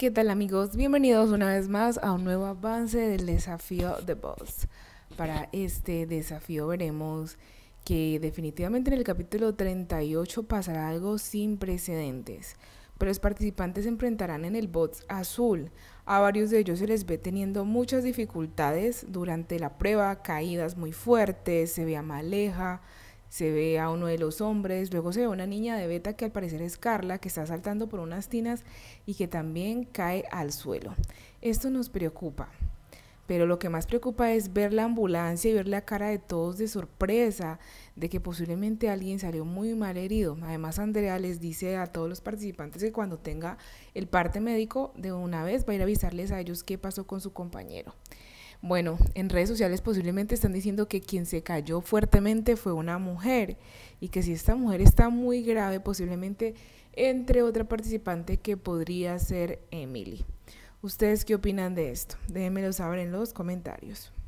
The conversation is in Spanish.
¿Qué tal amigos? Bienvenidos una vez más a un nuevo avance del desafío de Boss. Para este desafío veremos que definitivamente en el capítulo 38 pasará algo sin precedentes, pero los participantes se enfrentarán en el bots azul. A varios de ellos se les ve teniendo muchas dificultades durante la prueba, caídas muy fuertes, se ve a maleja, se ve a uno de los hombres, luego se ve a una niña de beta que al parecer es Carla, que está saltando por unas tinas y que también cae al suelo. Esto nos preocupa, pero lo que más preocupa es ver la ambulancia y ver la cara de todos de sorpresa de que posiblemente alguien salió muy mal herido. Además, Andrea les dice a todos los participantes que cuando tenga el parte médico de una vez va a ir a avisarles a ellos qué pasó con su compañero. Bueno, en redes sociales posiblemente están diciendo que quien se cayó fuertemente fue una mujer y que si esta mujer está muy grave, posiblemente entre otra participante que podría ser Emily. ¿Ustedes qué opinan de esto? Déjenmelo saber en los comentarios.